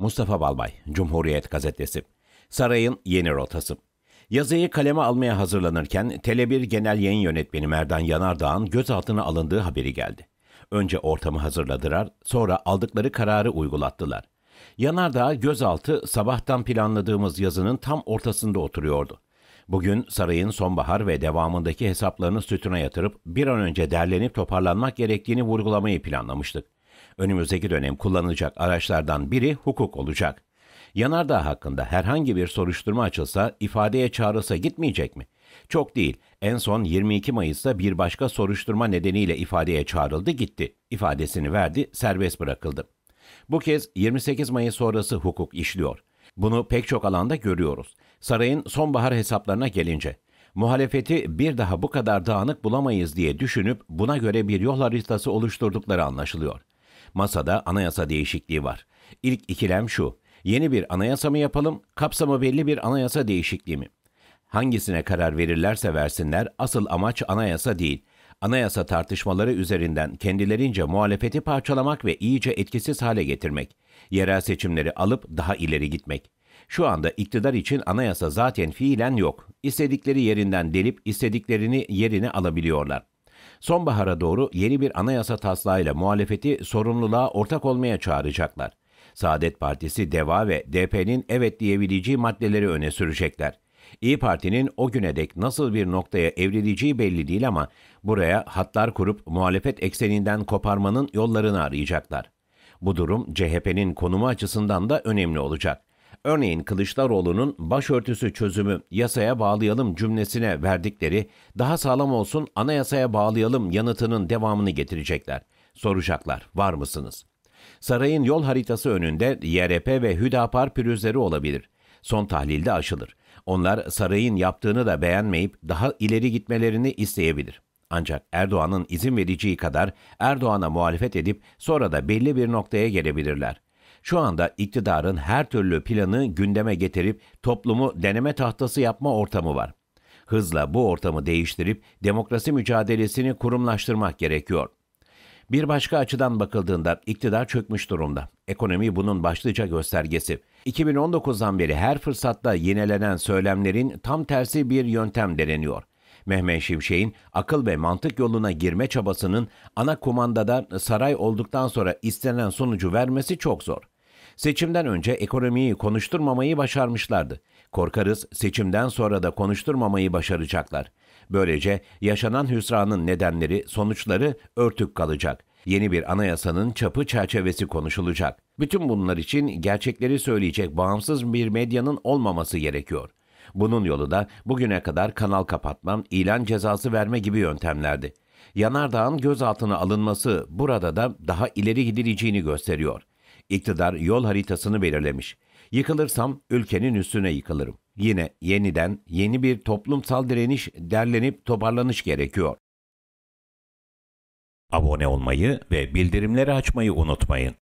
Mustafa Balbay, Cumhuriyet Gazetesi. Sarayın Yeni Rotası. Yazıyı kaleme almaya hazırlanırken Tele1 Genel Yayın Yönetmeni Merdan Yanardağ'ın gözaltına alındığı haberi geldi. Önce ortamı hazırladılar, sonra aldıkları kararı uygulattılar. Yanardağ gözaltı sabahtan planladığımız yazının tam ortasında oturuyordu. Bugün sarayın sonbahar ve devamındaki hesaplarını sütuna yatırıp bir an önce derlenip toparlanmak gerektiğini vurgulamayı planlamıştık. Önümüzdeki dönem kullanılacak araçlardan biri hukuk olacak. Yanardağ hakkında herhangi bir soruşturma açılsa ifadeye çağrılsa gitmeyecek mi? Çok değil. En son 22 Mayıs'ta bir başka soruşturma nedeniyle ifadeye çağrıldı gitti. İfadesini verdi, serbest bırakıldı. Bu kez 28 Mayıs sonrası hukuk işliyor. Bunu pek çok alanda görüyoruz. Sarayın sonbahar hesaplarına gelince muhalefeti bir daha bu kadar dağınık bulamayız diye düşünüp buna göre bir yol haritası oluşturdukları anlaşılıyor. Masada anayasa değişikliği var. İlk ikilem şu. Yeni bir anayasa mı yapalım, kapsamı belli bir anayasa değişikliği mi? Hangisine karar verirlerse versinler asıl amaç anayasa değil. Anayasa tartışmaları üzerinden kendilerince muhalefeti parçalamak ve iyice etkisiz hale getirmek. Yerel seçimleri alıp daha ileri gitmek. Şu anda iktidar için anayasa zaten fiilen yok. İstedikleri yerinden delip istediklerini yerine alabiliyorlar. Sonbahara doğru yeni bir anayasa taslağıyla muhalefeti sorumluluğa ortak olmaya çağıracaklar. Saadet Partisi, DEVA ve DP'nin evet diyebileceği maddeleri öne sürecekler. İyi Parti'nin o güne dek nasıl bir noktaya evrileceği belli değil ama buraya hatlar kurup muhalefet ekseninden koparmanın yollarını arayacaklar. Bu durum CHP'nin konumu açısından da önemli olacak. Örneğin Kılıçdaroğlu'nun başörtüsü çözümü yasaya bağlayalım cümlesine verdikleri daha sağlam olsun anayasaya bağlayalım yanıtının devamını getirecekler. Soracaklar var mısınız? Sarayın yol haritası önünde YRP ve Hüdapar pürüzleri olabilir. Son tahlilde aşılır. Onlar sarayın yaptığını da beğenmeyip daha ileri gitmelerini isteyebilir. Ancak Erdoğan'ın izin vereceği kadar Erdoğan'a muhalefet edip sonra da belli bir noktaya gelebilirler. Şu anda iktidarın her türlü planı gündeme getirip toplumu deneme tahtası yapma ortamı var. Hızla bu ortamı değiştirip demokrasi mücadelesini kurumlaştırmak gerekiyor. Bir başka açıdan bakıldığında iktidar çökmüş durumda. Ekonomi bunun başlıca göstergesi. 2019'dan beri her fırsatta yenilenen söylemlerin tam tersi bir yöntem deneniyor. Mehmet Şimşek'in akıl ve mantık yoluna girme çabasının ana kumandada saray olduktan sonra istenen sonucu vermesi çok zor. Seçimden önce ekonomiyi konuşturmamayı başarmışlardı. Korkarız seçimden sonra da konuşturmamayı başaracaklar. Böylece yaşanan hüsranın nedenleri, sonuçları örtük kalacak. Yeni bir anayasanın çapı çerçevesi konuşulacak. Bütün bunlar için gerçekleri söyleyecek bağımsız bir medyanın olmaması gerekiyor. Bunun yolu da bugüne kadar kanal kapatmam, ilan cezası verme gibi yöntemlerdi. Yanardağ'ın gözaltına alınması burada da daha ileri gidileceğini gösteriyor. İktidar yol haritasını belirlemiş. Yıkılırsam ülkenin üstüne yıkılırım. Yine yeniden yeni bir toplumsal direniş derlenip toparlanış gerekiyor. Abone olmayı ve bildirimleri açmayı unutmayın.